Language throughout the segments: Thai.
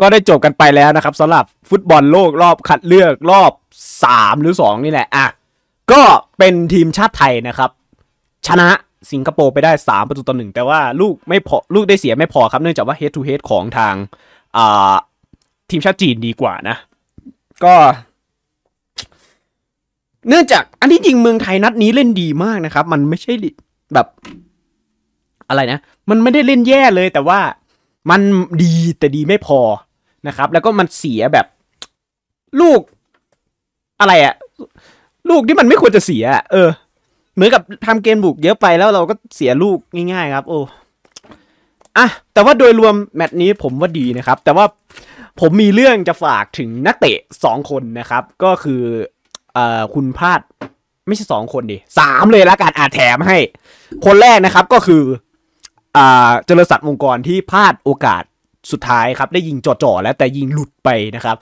ก็ได้จบกันไปแล้วนะครับสำหรับฟุตบอลโลกรอบคัดเลือกรอบ 3 หรือ 2 นี่แหละอ่ะก็เป็นทีมชาติไทยนะครับ ชนะสิงคโปร์ไปได้ 3 ประตูต่อหนึ่งแต่ว่าลูกไม่พอลูกได้เสียไม่พอครับเนื่องจากว่า head to head ของทาง อ่า ทีมชาติจีนดีกว่านะ ก็ เนื่องจาก อันที่จริงเมืองไทยนัดนี้เล่นดีมากนะครับ มันไม่ใช่แบบ อะไรนะ มันไม่ได้เล่นแย่เลย แต่ว่ามันดีแต่ดีไม่พอนะครับแล้วก็มันเสียแบบลูก อะไรอะลูกที่มันไม่ควรจะเสียเออ เหมือนกับทำเกมบุกเยอะไปแล้วเราก็เสียลูกง่ายๆครับ โอ้อะแต่ว่าโดยรวมแมตช์นี้ผมว่าดีนะครับ แต่ว่าผมมีเรื่องจะฝากถึงนักเตะสองคนนะครับ ก็คือ เอ่อคุณพลาดไม่ใช่สองคนดิสามเลยละกันอาแถมให้ คนแรกนะครับก็คือ อ่าเจริญศักดิ์วงกรที่พลาดโอกาสสุดท้ายครับ ได้ยิงจ่อๆแล้ว แต่ยิงหลุดไปนะครับ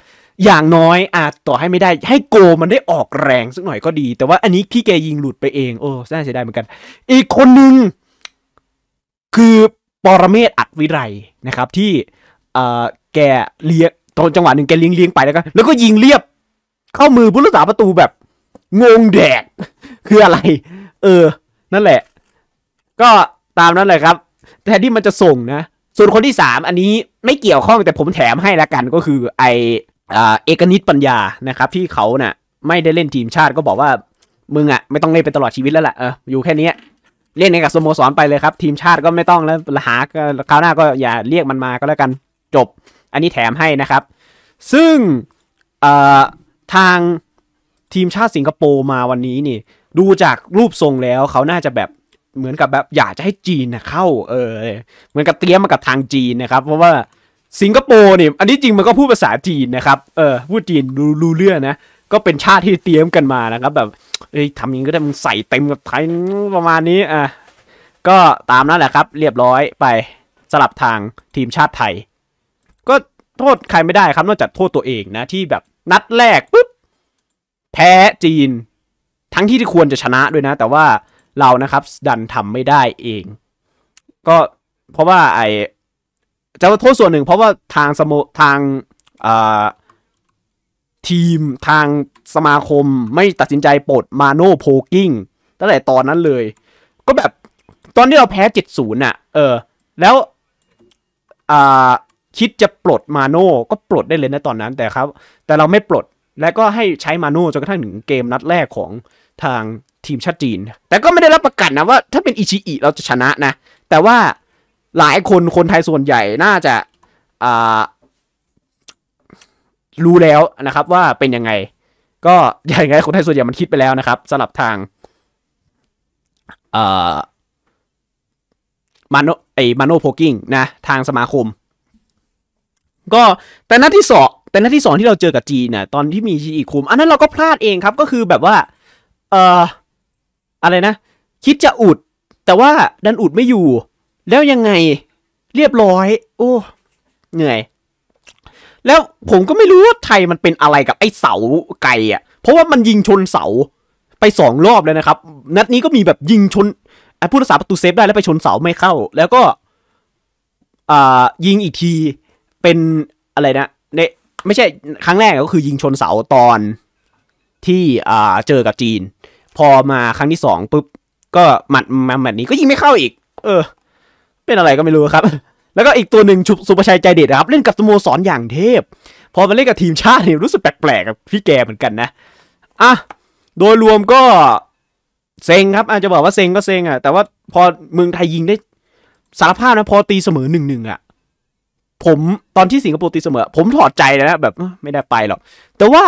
อย่างน้อยอาจต่อให้ไม่ได้ ให้โกมันได้ออกแรงสักหน่อยก็ดี แต่ว่าอันนี้พี่แกยิงหลุดไปเองโอ้น่าเสียดายเหมือนกัน อีกคนหนึ่ง คือ ปรเมศอัดวิไรนะครับ ที่แกเลี้ยงตอนจังหวะหนึ่งแกเลี้ยงเลี้ยงไปแล้วก็แล้วก็ยิงเรียบ เข้ามือผู้รักษาประตูแบบ งงแดกคืออะไร เออ นั่นแหละ ก็ตามนั้นแหละครับ แต่ที่มันจะส่งนะส่วนคนที่สามอันนี้ไม่เกี่ยวข้องแต่ผมแถมให้ละกันก็คือไอเอกนิตปัญญานะครับ ที่เขาเนะ่ะไม่ได้เล่นทีมชาติ ก็บอกว่ามึงอะ่ะไม่ต้องเล่นไปตลอดชีวิตแล้วล่ะเอออยู่แค่นี้เล่นในกับสโมสรไปเลยครับ ทีมชาติก็ไม่ต้องแล้วหาคราวหน้าก็อย่าเรียกมันมาก็แล้วกันจบ อันนี้แถมให้นะครับ ซึ่งทางทีมชาติสิงคโปร์มาวันนี้นี่ ดูจากรูปทรงแล้วเขาน่าจะแบบเหมือนกับแบบ อยากจะให้จีนเข้า เออ เหมือนกับเตรียมมากับทางจีนนะครับ เพราะว่าสิงคโปร์เนี่ยอันนี้จริงมันก็พูดภาษาจีนนะครับ เออ พูดจีนรู้เรื่องนะ ก็เป็นชาติที่เตรียมกันมานะครับ แบบเอ้ยทำยังก็ได้มึงใส่เต็มกับไทยประมาณนี้อ่ะ ก็ตามนั้นแหละครับ เรียบร้อยไปสลับทางทีมชาติไทย ก็โทษใครไม่ได้ครับนอกจากโทษตัวเองนะที่แบบนัดแรกปุ๊บแพ้จีน ทั้งที่ที่ควรจะชนะด้วยนะ แต่ว่าเรา นะครับ ดันทำไม่ได้เอง ก็ เพราะว่า ไอจะโทษส่วนหนึ่ง เพราะว่าทางสมทางทีม ทางสมาคม ไม่ตัดสินใจ ปลด มาโนโพกิ้ง ตั้งแต่ ตอนนั้นเลย ก็แบบ ตอนที่เราแพ้เจ็ดศูนย์อ่ะเออ แล้วอ่าคิดจะ ปลด มาโน่ ก็ ปลดได้เลยนะตอนนั้น แต่ครับ แต่เราไม่ปลด และก็ให้ใช้ มาโน่ จน กระทั่งถึงเกมนัดแรกของทางทีมชาติจีน แต่ก็ไม่ได้รับประกันนะ ว่าถ้าเป็นอิชิอิเราจะชนะนะ แต่ว่าหลายคนคนไทยส่วนใหญ่น่าจะารู้แล้วนะครับว่าเป็นยังไง ก็อย่างไรคนไทยส่วนใหญ่มันคิดไปแล้วนะครับสำหรับทางอ่มาโนไอมาโนโพกิ้งนะทางสมาคม ก็แต่นัดที่สองแต่นัดที่สองที่เราเจอกับจีนน่ะ ตอนที่มีชีอคุม อันนั้นเราก็พลาดเองครับก็คือแบบว่าเอออะไรนะ คิดจะอุดแต่ว่าดันอุดไม่อยู่ แล้วยังไงเรียบร้อย โอ้ เหนื่อย แล้วผมก็ไม่รู้ว่าไทยมันเป็นอะไรกับไอ้เสาไก่อะเพราะว่ามันยิงชนเสาไปสองรอบแล้วนะครับนัดนี้ก็มีแบบยิงชนไอผู้รักษาประตูเซฟได้แล้วไปชนเสาไม่เข้า แล้วก็ยิงอีกทีเป็นอะไรนะเนไม่ใช่ครั้งแรกก็คือยิงชนเสาตอนที่เจอกับจีนพอมาครั้งที่สองปุ๊บก็หมัดมาหมัดนี้ก็ยิงไม่เข้าอีก เออ เป็นอะไรก็ไม่รู้ครับ แล้วก็อีกตัวหนึ่งชุบสุประชัยใจเด็ดครับ เล่นกับสโมสรอย่างเทพ พอมาเล่นกับทีมชาติเนี่ยรู้สึกแปลกๆกับพี่แกเหมือนกันนะอ่ะโดยรวมก็เซ็งครับ อาจจะบอกว่าเซ็งก็เซ็งอ่ะแต่ว่าพอเมืองไทยยิงได้สารภาพนะพอตีเสมอหนึ่งหนึ่งอ่ะผมตอนที่สิงคโปร์ตีเสมอ ผมถอดใจนะแบบไม่ได้ไปหรอก แต่ว่า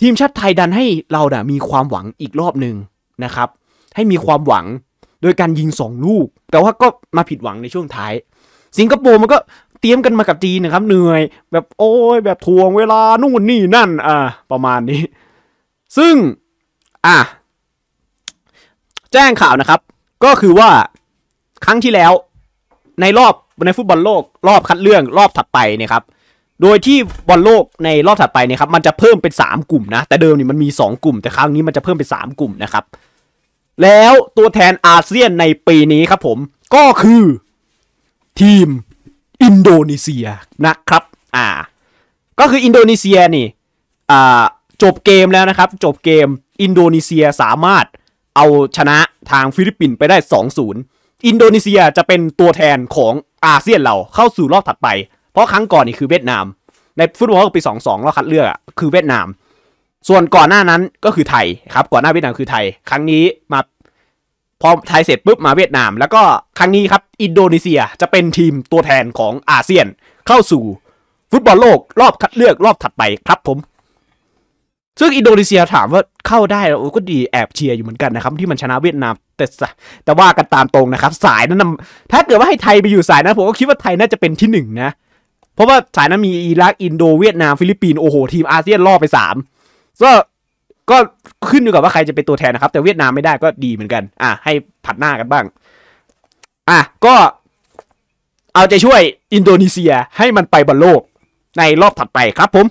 ทีมชาติไทยดันให้เราน่ะมีความหวังอีกรอบหนึ่งนะครับ ให้มีความหวังโดยการยิง 2 ลูก แต่ว่าก็มาผิดหวังในช่วงท้าย สิงคโปร์มันก็เตรียมกันมากับจีนนะครับ เหนื่อย แบบโอ้ยแบบทวงเวลานู่นนี่นั่น อ่า ประมาณนี้ ซึ่งอ่ะแจ้งข่าวนะครับ ก็คือว่าครั้งที่แล้วในรอบในฟุตบอลโลก รอบคัดเลือกรอบถัดไปเนี่ยครับโดยที่บอลโลกในรอบถัดไปเนี่ยครับมันจะเพิ่มเป็น 3 กลุ่มนะแต่เดิมนี่มันมี2กลุ่มแต่ครั้งนี้มันจะเพิ่มเป็น 3 กลุ่มนะครับแล้วตัวแทนอาเซียนในปีนี้ครับผมก็คือ ทีมอินโดนีเซียนะครับอ่าก็คืออินโดนีเซียนี่อ่าจบเกมแล้วนะครับจบเกมอินโดนีเซียสามารถเอาชนะทางฟิลิปปินส์ไปได้ 2-0อินโดนีเซียจะเป็นตัวแทนของอาเซียนเราเข้าสู่รอบถัดไปเพราะครั้งก่อนนี่คือเวียดนาม ในฟุตบอลโลกปีองเราคัดเลือกอ่ะคือเวียดนาม ส่วนก่อนหน้านั้นก็คือไทยครับก่อนหน้าเวียดนามคือไทย ครั้งนี้มาพอไทยเสร็จปุ๊บมาเวียดนาม แล้วก็ครั้งนี้ครับอินโดนีเซียจะเป็นทีมตัวแทนของอาเซียนเข้าสู่ฟุตบอลโลกรอบคัดเลือกรอบถัดไปครับผม ซึ่งอินโดนีเซียถามว่าเข้าได้แล้วก็ดีแอบเชียร์อยู่เหมือนกันนะครับ ที่มันชนะเวียดนามแต่แต่ว่ากันตามตรงนะครับ สายนั้นถ้าเกิดว่าให้ไทยไปอยู่สายนั้นผมก็คิดว่าไทยน่าจะเป็นที่หนึ่งนะเพราะว่าสายนั้นมีอิรักอินโดเวียดนามฟิลิปปินส์โอโห ทีมอาเซียนล่อไปสามก็ก็ขึ้นอยู่กับว่าใครจะเป็นตัวแทนนะครับ แต่เวียดนามไม่ได้ก็ดีเหมือนกันอ่ะให้ผัดหน้ากันบ้าง อ่ะก็เอาใจช่วยอินโดนีเซียให้มันไปบอลโลกในรอบถัดไปครับผม